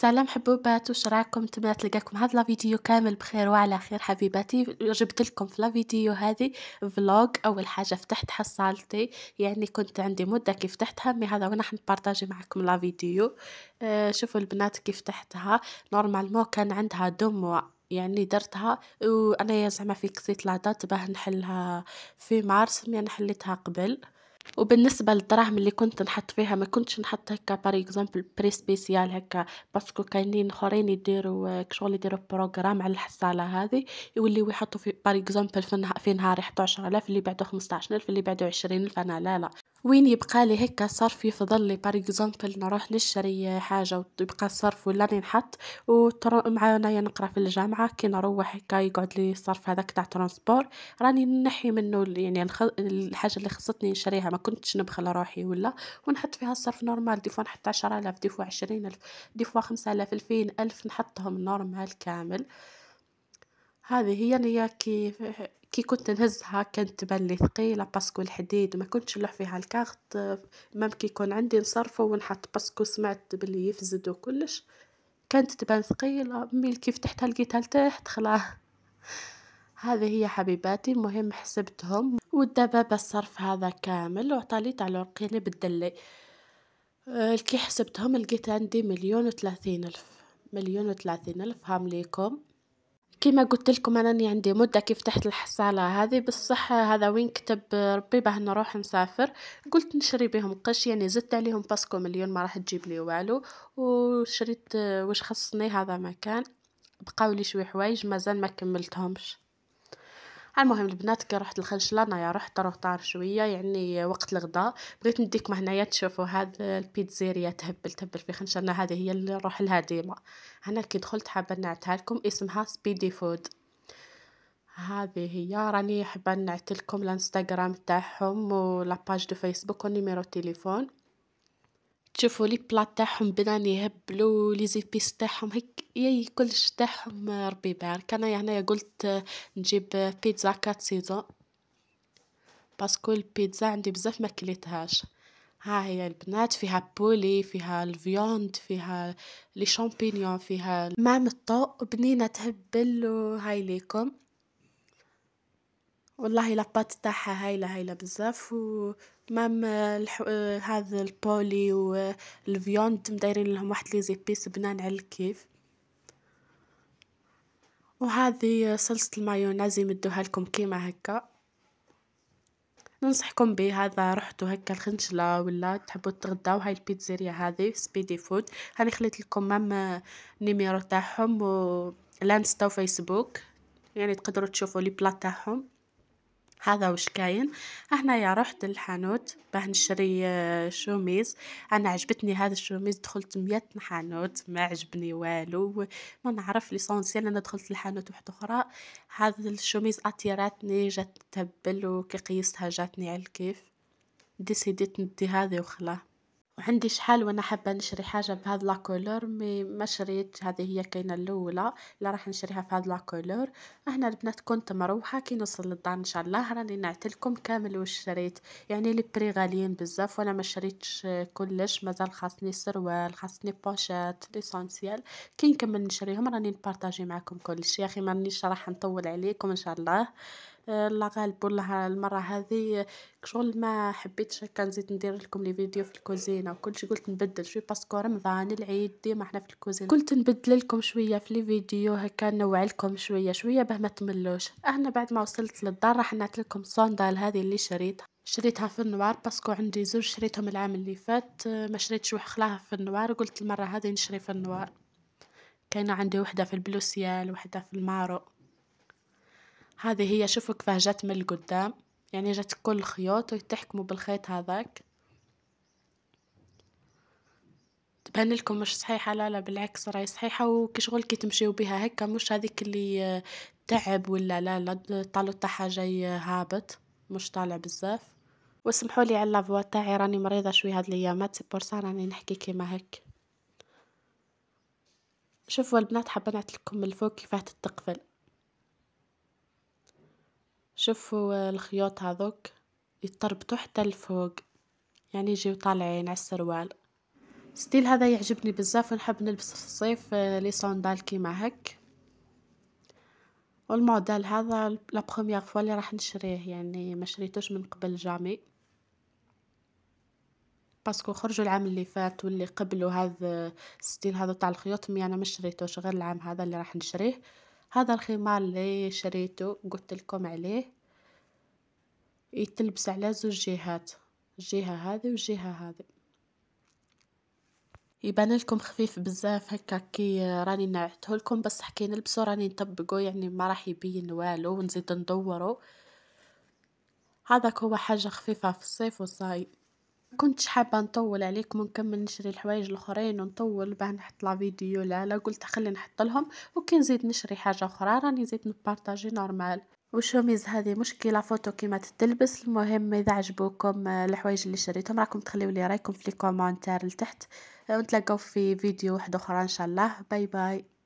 سلام حبوبات وش راكم نتمنى تلقاكم هذا لا فيديو كامل بخير وعلى خير حبيباتي جبت لكم في لا فيديو هذه فلوج اول حاجه فتحت حصالتي يعني كنت عندي مده كيف فتحتها مي هذا وانا نبارطاجي معكم لا فيديو آه شوفوا البنات كيف فتحتها نورمالمون كان عندها دموع يعني درتها وانا زعما في كسيت لادات باه نحلها في مارس مي انا حليتها قبل وبالنسبه للدراهم اللي كنت نحط فيها ما كنتش نحط هكا بار اكزومبل بري سبيسيال هكا باسكو كاينين اخرين يديروا آه، كشغل يديروا بروغرام على الحصاله هذه يوليو يحطوا في بار اكزومبل في نهار يحطوا 10000 اللي بعده 15000 اللي بعده 20000 انا لا لا وين يبقى لي هكا صرف يفضل لي بار اكزومبل نروح نشري حاجه ويبقى الصرف ولا نحط معايا نقرا في الجامعه كي نروح هكا يقعد لي الصرف هذاك تاع ترونسبور راني نحي منه يعني الحاجه اللي خصتني نشريها ما كنتش نبخل روحي ولا ونحط فيها الصرف نورمال ديفو نحط 10000 ديفو 20000 ديفو 5000 2000 الف نحطهم نورمال كامل هذه هي نياكي كي كنت نهزها كانت تبان ثقيله باسكو الحديد ما كنتش فيها الكارت مام كي يكون عندي نصرفه ونحط باسكو سمعت بلي يفزد وكلش كانت تبان ثقيله مي كيف فتحتها لقيتها لتحت خلاص هذه هي حبيباتي المهم حسبتهم والدبابة الصرف هذا كامل وعطاليت على القيني بالدلي أه، كي حسبتهم لقيت عندي مليون وثلاثين الف مليون وثلاثين الف هامليكم كما قلت لكم انني عندي مده كيف تحت الحصاله هذه بصح هذا وين كتب ربي باه نروح نسافر قلت نشري بهم قش يعني زدت عليهم باسكو مليون ما راح تجيب لي والو وشريت واش خصني هذا مكان بقاولي شوي حوايج مازال ما كملتهمش المهم البنات كي رحت يا رحت طار شويه يعني وقت الغداء بغيت نديكم هنايا تشوفوا هاد البيتزيريا تهبل تهبل في خنشلانه هذه هي اللي نروح لها ديما هنا كي دخلت حابه نعتها لكم اسمها سبيدي فود هذه هي راني حابه نعتلكم لكم الانستغرام تاعهم ولا باج دو فيسبوك ونيميرو التليفون تشوفوا لي بلا تاعهم بنان يهبلوا لي زيبيس تاعهم هيك ياي كلش تاعهم ربي يبارك انا يعني قلت نجيب بيتزا كات سيزون باسكو البيتزا عندي بزاف ما كليتهاش ها هي البنات فيها بولي فيها الفيوند فيها لي شامبينيون فيها مام الطوق بنينه تهبل هاي ليكم والله لاباط تاعها هايله هايله بزاف و مام الح... هذا البولي والفيوند مدايرين لهم واحد لي زيبيس بنان على الكيف وهذه صلصة المايونيز يمدوها لكم كيما هكا ننصحكم به هذا رحتوا هكا الخنشلة ولا تحبوا تغداو هاي البيتزيريا هذه سبيدي فود هاني خليت لكم مام نيميرو تاعهم و لانستا وفيسبوك يعني تقدروا تشوفوا لي بلا تاعهم هذا وش كاين يا رحت للحانوت باه نشري آه، شوميز انا عجبتني هذا الشوميز دخلت ميات حانوت ما عجبني والو ما نعرف ليسونسيال انا دخلت لحانوت وحده اخرى هذا الشوميز اطيراتني جات تبل وكي قيستها جاتني على الكيف ديسيديت ندي هذه وخلاه وعندي شحال وانا حابه نشري حاجه بهاد لا كولور مي ما شريت هذه هي كاينه الاولى لا راح نشريها بهاد لا كولور هنا البنات كنت مروحه كي نوصل للدار ان شاء الله راني نعتلكم كامل واش شريت يعني لي بري غاليين بزاف وانا ما شريتش كلش مازال خاصني سروال خاصني بوشات ليسونسيال كي نكمل نشريهم راني نبارطاجي معكم كلشي يا اخي مانيش راح نطول عليكم ان شاء الله الله آه، غالب والله المره هذه شغل ما حبيتش هكا نزيد ندير لكم لي فيديو في الكوزينه وكلشي قلت نبدل شوي باسكو رمضان العيد ديما حنا في الكوزينه قلت نبدل لكم شويه في لي فيديو هكا نوع لكم شويه شويه باه ما تملوش انا بعد ما وصلت للدار راح نعت لكم الصندال هذه اللي شريتها شريتها في النوار باسكو عندي زوج شريتهم العام اللي فات آه، ما شريتش وحخلاها في النوار قلت المره هذه نشري في النوار كاينه عندي وحده في البلوسيال وحده في المارو هذه هي شوفوا كيف جات من القدام يعني جات كل خيوط وتحكموا بالخيط هذاك تبان لكم مش صحيحة لا لا بالعكس راهي صحيحة وكي شغل كي تمشيو بها هكا مش هذيك اللي آه، تعب ولا لا لا طالو تاعها جاي آه، هابط مش طالع بزاف واسمحوا لي على لافوا تاعي راني مريضة شوي هاد الايامات سي بورسا راني نحكي كيما هك شوفوا البنات حابة نعطيكم الفوق كيفاه تتقفل شوفوا الخيوط هذوك يتربطوا حتى الفوق يعني يجيو طالعين على السروال ستيل هذا يعجبني بزاف ونحب نلبس في الصيف آه، لي صندال كيما هك والموديل هذا لا بروميير فوا اللي راح نشريه يعني ما شريتوش من قبل جامي باسكو خرجوا العام اللي فات واللي قبلوا هذا آه، ستيل هذا تاع الخيوط مي انا ما شريتوش غير العام هذا اللي راح نشريه هذا الخمار اللي شريته قلت لكم عليه يتلبس على زوج جهات الجهه هذه والجهه هذه يبان لكم خفيف بزاف هكا كي راني نعته لكم بصح كي نلبسو راني نطبقو يعني ما راح يبين والو ونزيد ندورو هذاك هو حاجه خفيفه في الصيف والصاي كنتش حابه نطول عليكم ونكمل نشري الحوايج الاخرين ونطول بعد نحط لا فيديو لا لا قلت خلي نحط لهم وكي نزيد نشري حاجه اخرى راني زيد نبارطاجي نورمال وشوميز هذه مشكله فوتو كيما تتلبس المهم اذا عجبوكم الحوايج اللي شريتهم راكم تخليوا لي رايكم في لي كومونتير لتحت ونتلاقاو في فيديو واحد اخرى ان شاء الله باي باي